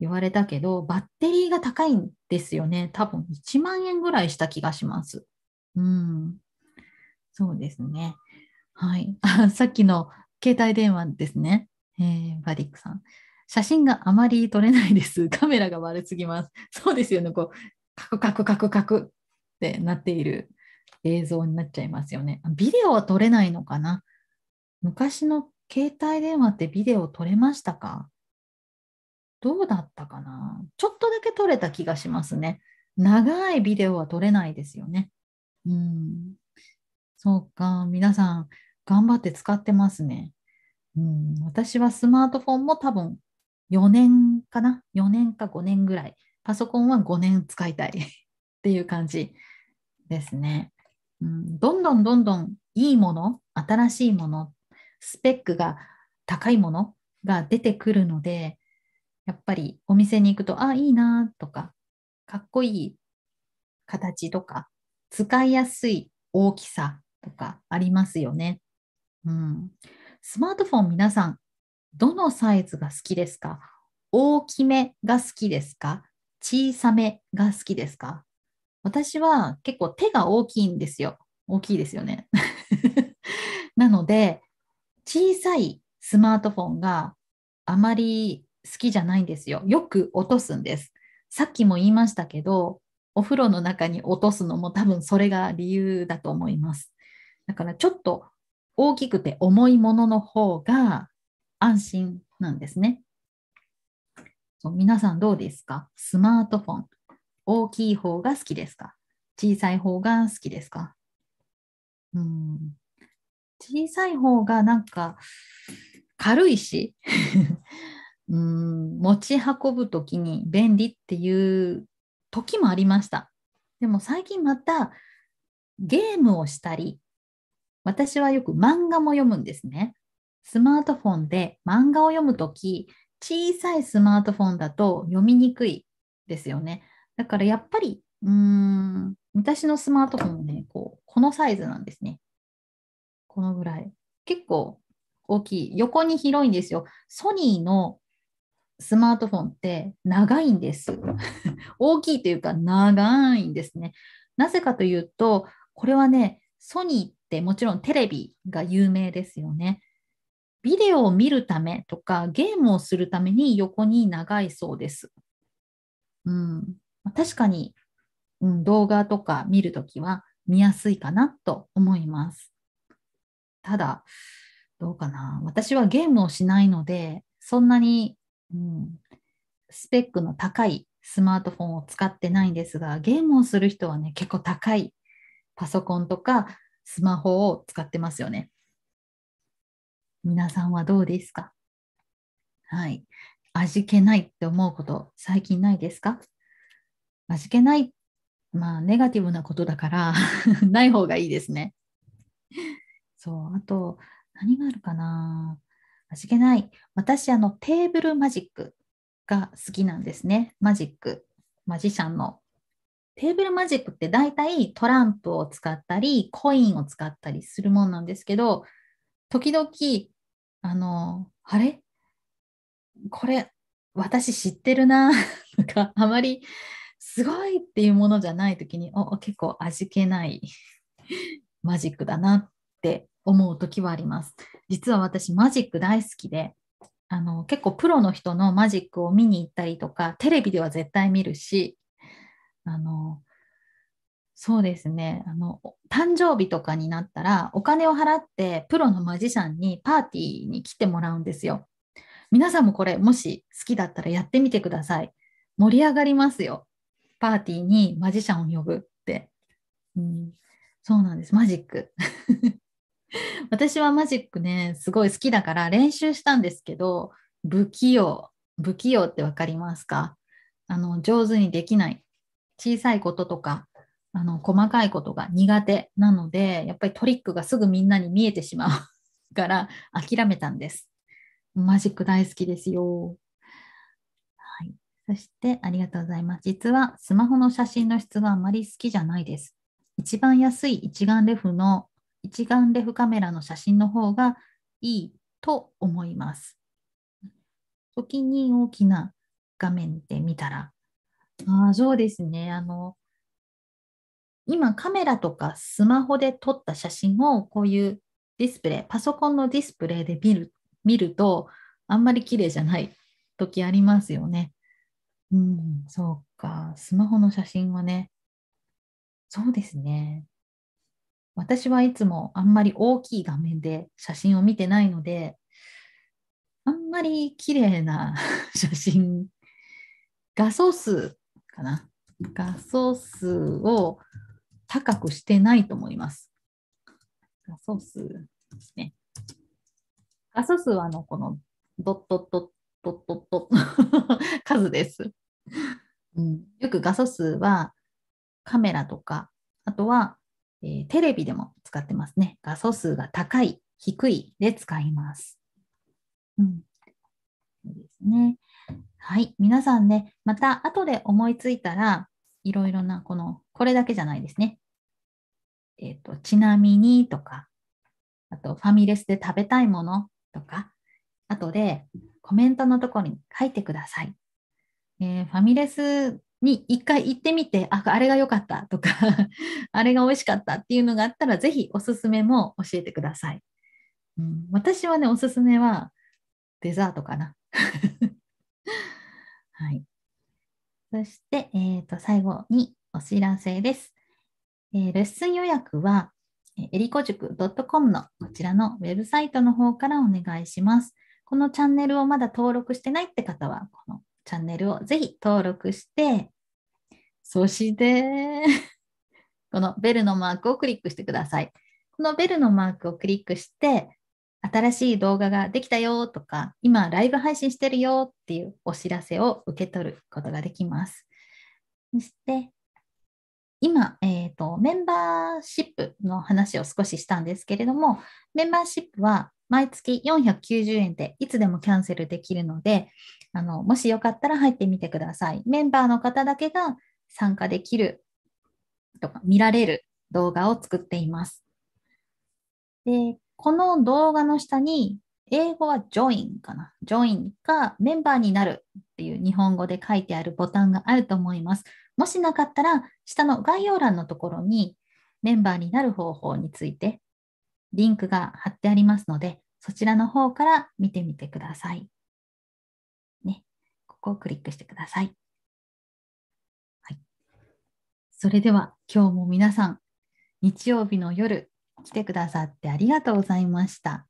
S1: 言われたけど、バッテリーが高いんですよね。多分1万円ぐらいした気がします。うん。そうですね。はい。さっきの携帯電話ですね。えー、バディックさん。写真があまり撮れないです。カメラが悪すぎます。そうですよね。こう、カクカクカクカク。ってなっている映像になっちゃいますよね。ビデオは撮れないのかな昔の携帯電話ってビデオ撮れましたかどうだったかなちょっとだけ撮れた気がしますね。長いビデオは撮れないですよね。うん。そうか。皆さん、頑張って使ってますね。うん。私はスマートフォンも多分4年かな ?4 年か5年ぐらい。パソコンは5年使いたいっていう感じですね、うん。どんどんどんどんいいもの、新しいもの、スペックが高いものが出てくるので、やっぱりお店に行くと、あ、いいなとか、かっこいい形とか、使いやすい大きさとかありますよね。うん、スマートフォン皆さん、どのサイズが好きですか大きめが好きですか小さめが好きですか私は結構手が大きいんですよ。大きいですよね。なので、小さいスマートフォンがあまり好きじゃないんですよ。よく落とすんです。さっきも言いましたけど、お風呂の中に落とすのも多分それが理由だと思います。だからちょっと大きくて重いものの方が安心なんですね。そう皆さんどうですかスマートフォン。大きい方が好きですか小さい方が好きですかうん小さい方がなんか軽いし うん持ち運ぶ時に便利っていう時もありましたでも最近またゲームをしたり私はよく漫画も読むんですねスマートフォンで漫画を読む時小さいスマートフォンだと読みにくいですよねだからやっぱり、うん、私のスマートフォンもね、こう、このサイズなんですね。このぐらい。結構大きい。横に広いんですよ。ソニーのスマートフォンって長いんです。大きいというか長いんですね。なぜかというと、これはね、ソニーってもちろんテレビが有名ですよね。ビデオを見るためとかゲームをするために横に長いそうです。うん、確かに、うん、動画とか見るときは見やすいかなと思います。ただ、どうかな。私はゲームをしないので、そんなに、うん、スペックの高いスマートフォンを使ってないんですが、ゲームをする人はね、結構高いパソコンとかスマホを使ってますよね。皆さんはどうですかはい。味気ないって思うこと、最近ないですか味気ない、まあ、ネガティブなことだから ない方がいいですね。そう、あと、何があるかな味気ない。私、あの、テーブルマジックが好きなんですね。マジック。マジシャンの。テーブルマジックって大体トランプを使ったり、コインを使ったりするもんなんですけど、時々、あの、あれこれ、私知ってるな とか、あまりすごいっていうものじゃない時にお結構味気ない マジックだなって思う時はあります。実は私マジック大好きであの結構プロの人のマジックを見に行ったりとかテレビでは絶対見るしあのそうですねあの誕生日とかになったらお金を払ってプロのマジシャンにパーティーに来てもらうんですよ。皆さんもこれもし好きだったらやってみてください。盛り上がりますよ。パーティーにマジシャンを呼ぶって。うん、そうなんです。マジック。私はマジックね、すごい好きだから練習したんですけど、不器用。不器用って分かりますかあの、上手にできない。小さいこととか、あの、細かいことが苦手なので、やっぱりトリックがすぐみんなに見えてしまうから諦めたんです。マジック大好きですよ。そしてありがとうございます。実はスマホの写真の質があまり好きじゃないです。一番安い一眼レフの一眼レフカメラの写真の方がいいと思います。時に大きな画面で見たら、ああ、そうですね。あの、今カメラとかスマホで撮った写真をこういうディスプレイ、パソコンのディスプレイで見る見るとあんまり綺麗じゃない時ありますよね。うん、そうか。スマホの写真はね、そうですね。私はいつもあんまり大きい画面で写真を見てないので、あんまり綺麗な 写真、画素数かな。画素数を高くしてないと思います。画素数ですね。画素数はあの、このドットットットットッ ト数です。うん、よく画素数はカメラとか、あとは、えー、テレビでも使ってますね。画素数が高い、低いで使います。うん。いいですね。はい。皆さんね、また後で思いついたら、いろいろな、この、これだけじゃないですね。えっ、ー、と、ちなみにとか、あと、ファミレスで食べたいものとか、後でコメントのところに書いてください。えー、ファミレスに一回行ってみて、あ、あれが良かったとか あれが美味しかったっていうのがあったら、ぜひおすすめも教えてください。うん、私はね、おすすめはデザートかな。はい。そして、えー、と、最後にお知らせです。えー、レッスン予約は、えりこ塾 .com のこちらのウェブサイトの方からお願いします。このチャンネルをまだ登録してないって方は、このチャンネルをぜひ登録して、そして このベルのマークをクリックしてください。このベルのマークをクリックして、新しい動画ができたよとか、今ライブ配信してるよっていうお知らせを受け取ることができます。そして、今、えーと、メンバーシップの話を少ししたんですけれども、メンバーシップは毎月490円でいつでもキャンセルできるので、あのもしよかったら入ってみてください。メンバーの方だけが参加できるとか見られる動画を作っています。で、この動画の下に、英語は join かな。join かメンバーになるっていう日本語で書いてあるボタンがあると思います。もしなかったら、下の概要欄のところにメンバーになる方法についてリンクが貼ってありますので、そちらの方から見てみてください。ね、ここをクリックしてください。はい、それでは今日も皆さん、日曜日の夜、来てくださってありがとうございました。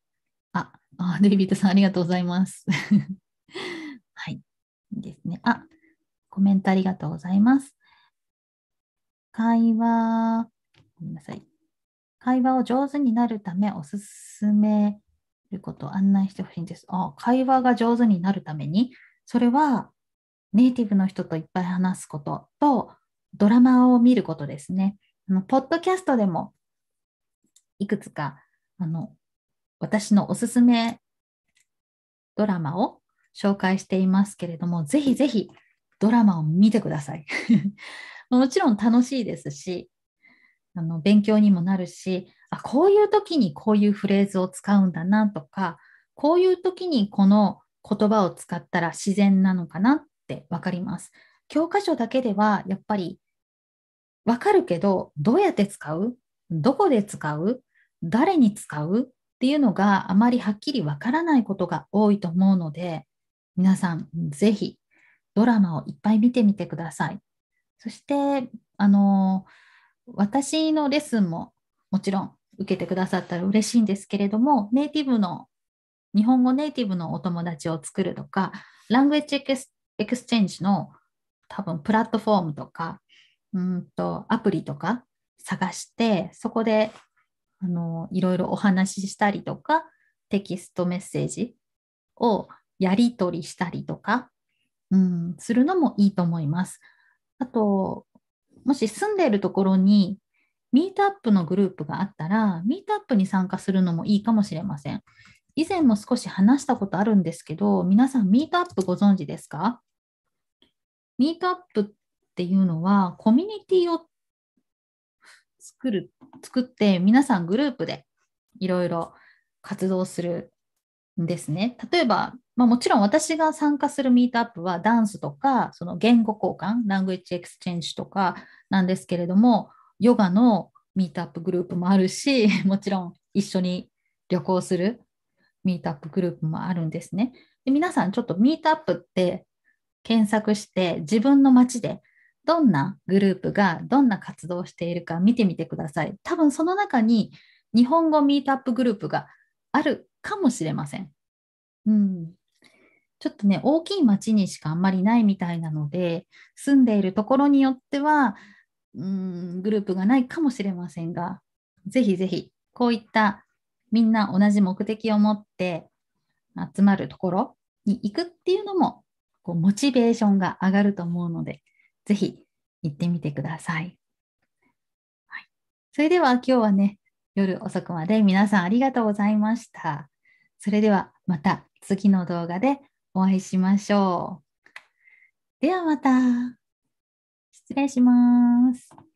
S1: あ、あデイビッドさんありがとうございます。はい、いいですね。あ、コメントありがとうございます。会話、ごめんなさい。会話を上手になるためおすすめることを案内してほしいんです。あ会話が上手になるために、それはネイティブの人といっぱい話すこととドラマを見ることですね。あのポッドキャストでもいくつかあの私のおすすめドラマを紹介していますけれども、ぜひぜひドラマを見てください。もちろん楽しいですし、あの勉強にもなるしあこういう時にこういうフレーズを使うんだなとかこういう時にこの言葉を使ったら自然なのかなって分かります。教科書だけではやっぱり分かるけどどうやって使うどこで使う誰に使うっていうのがあまりはっきり分からないことが多いと思うので皆さんぜひドラマをいっぱい見てみてください。そしてあのー私のレッスンももちろん受けてくださったら嬉しいんですけれども、ネイティブの、日本語ネイティブのお友達を作るとか、ラングエッジエクスチェンジの多分プラットフォームとか、うんとアプリとか探して、そこであのいろいろお話ししたりとか、テキストメッセージをやり取りしたりとか、うん、するのもいいと思います。あと、もし住んでいるところにミートアップのグループがあったら、ミートアップに参加するのもいいかもしれません。以前も少し話したことあるんですけど、皆さんミートアップご存知ですかミートアップっていうのは、コミュニティを作る、作って、皆さんグループでいろいろ活動するんですね。例えば、まあ、もちろん私が参加するミートアップはダンスとかその言語交換ラングエッジエクスチェンジとかなんですけれどもヨガのミートアップグループもあるし もちろん一緒に旅行するミートアップグループもあるんですね。で皆さんちょっとミートアップって検索して自分の街でどんなグループがどんな活動をしているか見てみてください。多分その中に日本語ミートアップグループがあるかもしれません。うん、ちょっとね、大きい町にしかあんまりないみたいなので、住んでいるところによっては、うん、グループがないかもしれませんが、ぜひぜひ、こういったみんな同じ目的を持って集まるところに行くっていうのも、こうモチベーションが上がると思うので、ぜひ行ってみてください。はい、それでは今日はね、夜遅くまで皆さんありがとうございました。それではまた次の動画でお会いしましょう。ではまた。失礼します。